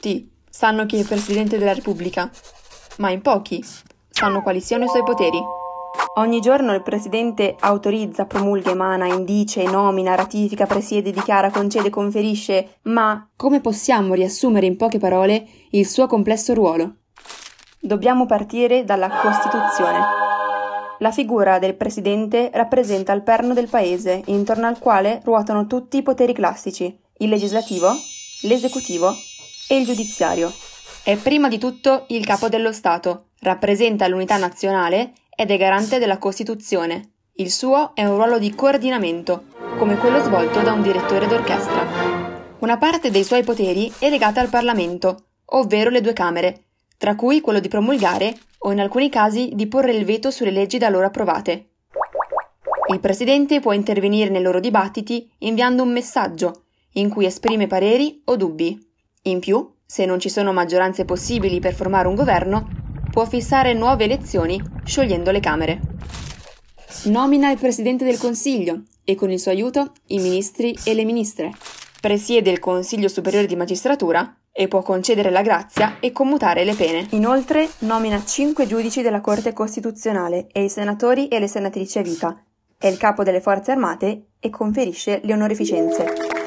tutti sanno chi è il Presidente della Repubblica, ma in pochi sanno quali siano i suoi poteri. Ogni giorno il Presidente autorizza, promulga, emana, indice, nomina, ratifica, presiede, dichiara, concede, conferisce, ma come possiamo riassumere in poche parole il suo complesso ruolo? Dobbiamo partire dalla Costituzione. La figura del presidente rappresenta il perno del paese, intorno al quale ruotano tutti i poteri classici, il legislativo, l'esecutivo e il giudiziario. È prima di tutto il capo dello Stato, rappresenta l'unità nazionale ed è garante della Costituzione. Il suo è un ruolo di coordinamento, come quello svolto da un direttore d'orchestra. Una parte dei suoi poteri è legata al Parlamento, ovvero le due Camere, tra cui quello di promulgare o in alcuni casi di porre il veto sulle leggi da loro approvate. Il Presidente può intervenire nei loro dibattiti inviando un messaggio in cui esprime pareri o dubbi. In più, se non ci sono maggioranze possibili per formare un governo, può fissare nuove elezioni sciogliendo le Camere. Nomina il Presidente del Consiglio e con il suo aiuto i ministri e le ministre. Presiede il Consiglio Superiore di Magistratura e può concedere la grazia e commutare le pene. Inoltre nomina cinque giudici della Corte Costituzionale e i senatori e le senatrici a vita. È il capo delle forze armate e conferisce le onorificenze.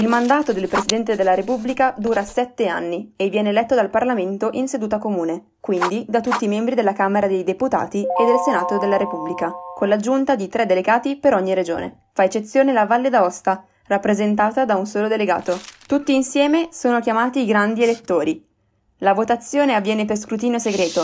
Il mandato del Presidente della Repubblica dura sette anni e viene eletto dal Parlamento in seduta comune, quindi da tutti i membri della Camera dei Deputati e del Senato della Repubblica, con l'aggiunta di tre delegati per ogni regione. Fa eccezione la Valle d'Aosta, rappresentata da un solo delegato. Tutti insieme sono chiamati i grandi elettori. La votazione avviene per scrutinio segreto,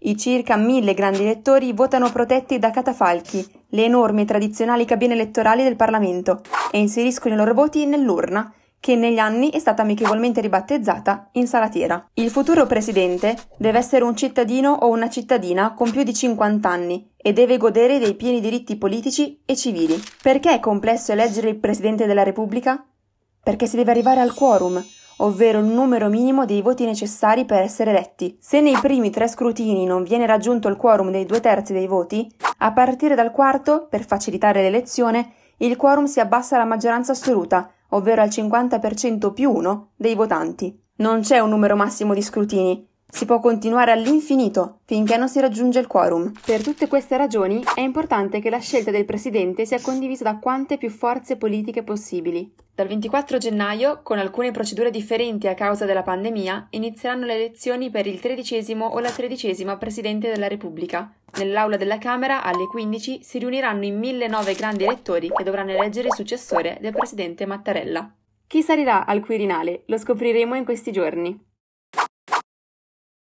i circa mille grandi elettori votano protetti da catafalchi, le enormi e tradizionali cabine elettorali del Parlamento, e inseriscono i loro voti nell'urna, che negli anni è stata amichevolmente ribattezzata in Salatiera. Il futuro presidente deve essere un cittadino o una cittadina con più di 50 anni e deve godere dei pieni diritti politici e civili. Perché è complesso eleggere il presidente della Repubblica? Perché si deve arrivare al quorum, ovvero il numero minimo dei voti necessari per essere eletti. Se nei primi tre scrutini non viene raggiunto il quorum dei due terzi dei voti, a partire dal quarto, per facilitare l'elezione, il quorum si abbassa alla maggioranza assoluta, ovvero al 50% più uno dei votanti. Non c'è un numero massimo di scrutini, si può continuare all'infinito finché non si raggiunge il quorum. Per tutte queste ragioni è importante che la scelta del Presidente sia condivisa da quante più forze politiche possibili. Dal 24 gennaio, con alcune procedure differenti a causa della pandemia, inizieranno le elezioni per il tredicesimo o la tredicesima Presidente della Repubblica. Nell'aula della Camera, alle 15, si riuniranno i 1009 grandi elettori che dovranno eleggere il successore del Presidente Mattarella. Chi salirà al Quirinale? Lo scopriremo in questi giorni.